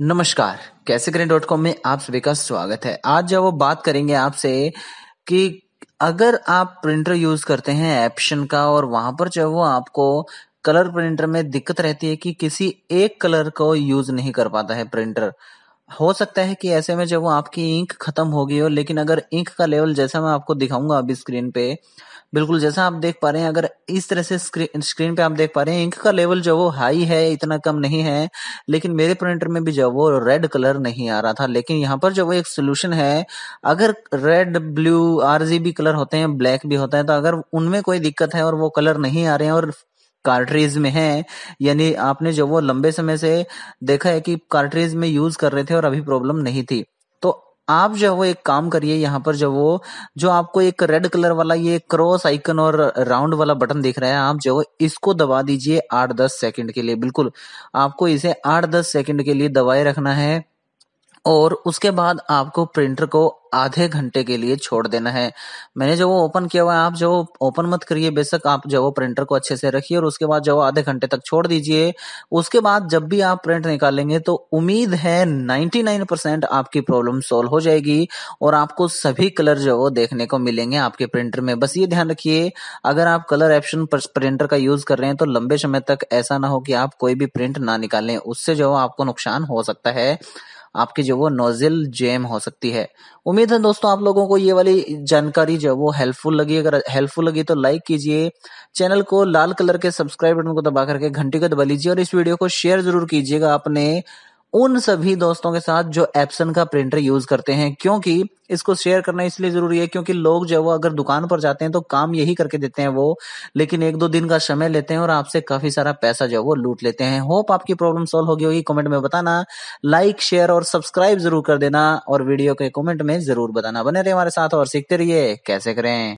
नमस्कार कैसे करें डॉट कॉम में आप सभी का स्वागत है आज जब वो बात करेंगे आपसे कि अगर आप प्रिंटर यूज करते हैं एप्शन का और वहां पर जब वो आपको कलर प्रिंटर में दिक्कत रहती है कि किसी एक कलर को यूज नहीं कर पाता है प्रिंटर हो सकता है कि ऐसे में जब वो आपकी इंक खत्म हो गई हो लेकिन अगर इंक का लेवल जैसा मैं आपको दिखाऊंगा अभी स्क्रीन पे बिल्कुल जैसा आप देख पा रहे हैं अगर इस तरह से स्क्रीन स्क्रीन पे आप देख पा रहे हैं इंक का लेवल जो वो हाई है इतना कम नहीं है लेकिन मेरे प्रिंटर में भी जो वो रेड कलर नहीं आ रहा था लेकिन यहाँ पर जो वो एक सोल्यूशन है अगर रेड ब्लू आर कलर होते हैं ब्लैक भी होता है तो अगर उनमें कोई दिक्कत है और वो कलर नहीं आ रहे हैं और कार्ट्रीज में है यानी आपने जो वो लंबे समय से देखा है कि कार्ट्रीज में यूज कर रहे थे और अभी प्रॉब्लम नहीं थी तो आप जो वो एक काम करिए यहाँ पर जो वो जो आपको एक रेड कलर वाला ये क्रॉस आइकन और राउंड वाला बटन दिख रहा है आप जो इसको दबा दीजिए आठ दस सेकंड के लिए बिल्कुल आपको इसे आठ दस सेकंड के लिए दबाए रखना है और उसके बाद आपको प्रिंटर को आधे घंटे के लिए छोड़ देना है मैंने जो वो ओपन किया हुआ है आप जो ओपन मत करिए बेशक आप जो वो प्रिंटर को अच्छे से रखिए और उसके बाद जो आधे घंटे तक छोड़ दीजिए उसके बाद जब भी आप प्रिंट निकालेंगे तो उम्मीद है 99 परसेंट आपकी प्रॉब्लम सोल्व हो जाएगी और आपको सभी कलर जो वो देखने को मिलेंगे आपके प्रिंटर में बस ये ध्यान रखिए अगर आप कलर ऑप्शन प्रिंटर का यूज कर रहे हैं तो लंबे समय तक ऐसा ना हो कि आप कोई भी प्रिंट ना निकालें उससे जो आपको नुकसान हो सकता है आपकी जो वो नोजिल जेम हो सकती है उम्मीद है दोस्तों आप लोगों को ये वाली जानकारी जो है वो हेल्पफुल लगी अगर हेल्पफुल लगी तो लाइक कीजिए चैनल को लाल कलर के सब्सक्राइब बटन को दबा करके घंटी को दबा लीजिए और इस वीडियो को शेयर जरूर कीजिएगा अपने उन सभी दोस्तों के साथ जो एप्सन का प्रिंटर यूज करते हैं क्योंकि इसको शेयर करना इसलिए जरूरी है क्योंकि लोग जो वो अगर दुकान पर जाते हैं तो काम यही करके देते हैं वो लेकिन एक दो दिन का समय लेते हैं और आपसे काफी सारा पैसा जो है वो लूट लेते हैं होप आपकी प्रॉब्लम सॉल्व होगी होगी कमेंट में बताना लाइक शेयर और सब्सक्राइब जरूर कर देना और वीडियो के कमेंट में जरूर बताना बने रहे हमारे साथ और सीखते रहिए कैसे करें